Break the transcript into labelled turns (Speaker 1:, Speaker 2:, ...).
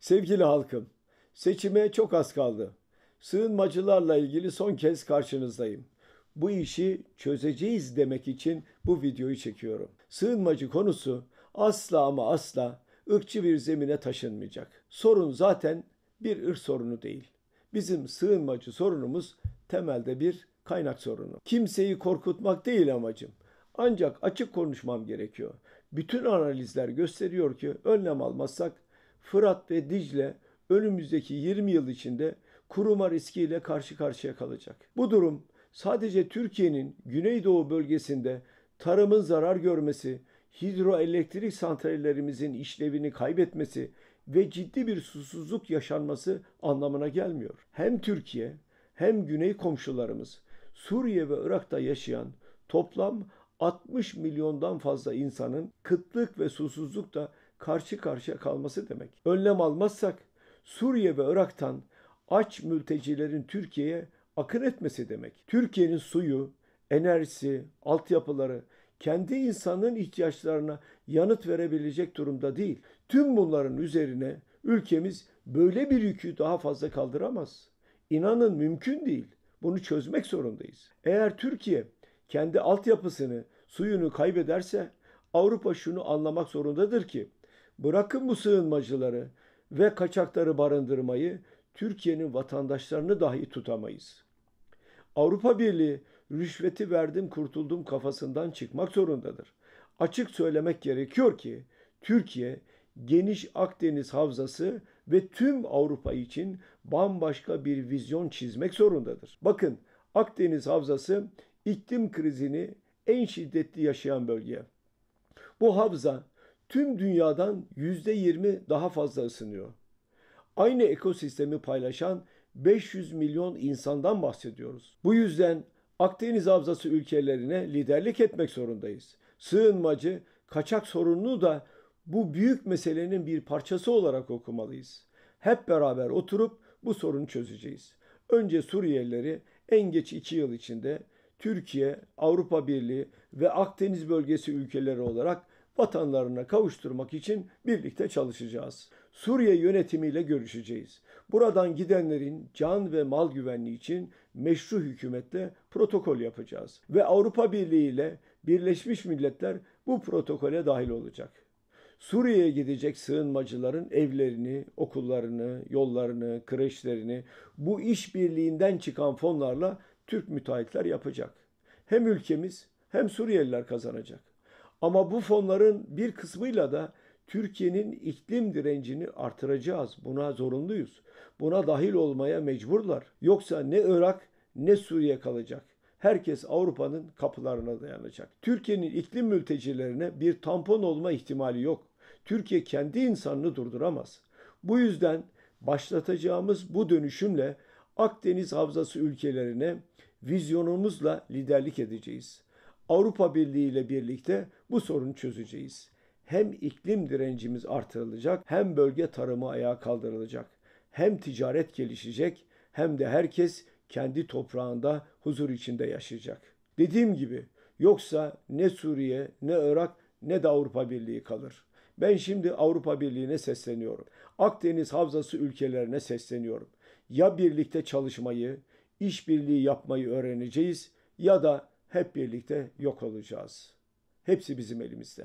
Speaker 1: Sevgili halkım, seçime çok az kaldı. Sığınmacılarla ilgili son kez karşınızdayım. Bu işi çözeceğiz demek için bu videoyu çekiyorum. Sığınmacı konusu asla ama asla ırkçı bir zemine taşınmayacak. Sorun zaten bir ırk sorunu değil. Bizim sığınmacı sorunumuz temelde bir kaynak sorunu. Kimseyi korkutmak değil amacım. Ancak açık konuşmam gerekiyor. Bütün analizler gösteriyor ki önlem almazsak Fırat ve Dicle önümüzdeki 20 yıl içinde kuruma riskiyle karşı karşıya kalacak. Bu durum sadece Türkiye'nin Güneydoğu bölgesinde tarımın zarar görmesi, hidroelektrik santrallerimizin işlevini kaybetmesi ve ciddi bir susuzluk yaşanması anlamına gelmiyor. Hem Türkiye hem güney komşularımız Suriye ve Irak'ta yaşayan toplam 60 milyondan fazla insanın kıtlık ve susuzlukta karşı karşıya kalması demek. Önlem almazsak Suriye ve Irak'tan aç mültecilerin Türkiye'ye akın etmesi demek. Türkiye'nin suyu, enerjisi, altyapıları kendi insanın ihtiyaçlarına yanıt verebilecek durumda değil. Tüm bunların üzerine ülkemiz böyle bir yükü daha fazla kaldıramaz. İnanın mümkün değil. Bunu çözmek zorundayız. Eğer Türkiye kendi altyapısını, suyunu kaybederse Avrupa şunu anlamak zorundadır ki Bırakın bu sığınmacıları ve kaçakları barındırmayı Türkiye'nin vatandaşlarını dahi tutamayız. Avrupa Birliği rüşveti verdim kurtuldum kafasından çıkmak zorundadır. Açık söylemek gerekiyor ki Türkiye geniş Akdeniz havzası ve tüm Avrupa için bambaşka bir vizyon çizmek zorundadır. Bakın Akdeniz havzası iklim krizini en şiddetli yaşayan bölge. Bu havza tüm dünyadan yüzde yirmi daha fazla ısınıyor. Aynı ekosistemi paylaşan 500 milyon insandan bahsediyoruz. Bu yüzden Akdeniz Havzası ülkelerine liderlik etmek zorundayız. Sığınmacı, kaçak sorununu da bu büyük meselenin bir parçası olarak okumalıyız. Hep beraber oturup bu sorunu çözeceğiz. Önce Suriyelileri en geç 2 yıl içinde Türkiye, Avrupa Birliği ve Akdeniz bölgesi ülkeleri olarak vatanlarına kavuşturmak için birlikte çalışacağız. Suriye yönetimiyle görüşeceğiz. Buradan gidenlerin can ve mal güvenliği için meşru hükümetle protokol yapacağız ve Avrupa Birliği ile Birleşmiş Milletler bu protokole dahil olacak. Suriye'ye gidecek sığınmacıların evlerini, okullarını, yollarını, kreşlerini bu işbirliğinden çıkan fonlarla Türk müteahhitler yapacak. Hem ülkemiz hem Suriyeliler kazanacak. Ama bu fonların bir kısmıyla da Türkiye'nin iklim direncini artıracağız. Buna zorunluyuz. Buna dahil olmaya mecburlar. Yoksa ne Irak ne Suriye kalacak. Herkes Avrupa'nın kapılarına dayanacak. Türkiye'nin iklim mültecilerine bir tampon olma ihtimali yok. Türkiye kendi insanını durduramaz. Bu yüzden başlatacağımız bu dönüşümle Akdeniz Havzası ülkelerine vizyonumuzla liderlik edeceğiz. Avrupa Birliği ile birlikte bu sorunu çözeceğiz. Hem iklim direncimiz artırılacak, hem bölge tarımı ayağa kaldırılacak. Hem ticaret gelişecek, hem de herkes kendi toprağında huzur içinde yaşayacak. Dediğim gibi yoksa ne Suriye, ne Irak, ne de Avrupa Birliği kalır. Ben şimdi Avrupa Birliği'ne sesleniyorum. Akdeniz Havzası ülkelerine sesleniyorum. Ya birlikte çalışmayı, işbirliği yapmayı öğreneceğiz ya da hep birlikte yok olacağız. Hepsi bizim elimizde.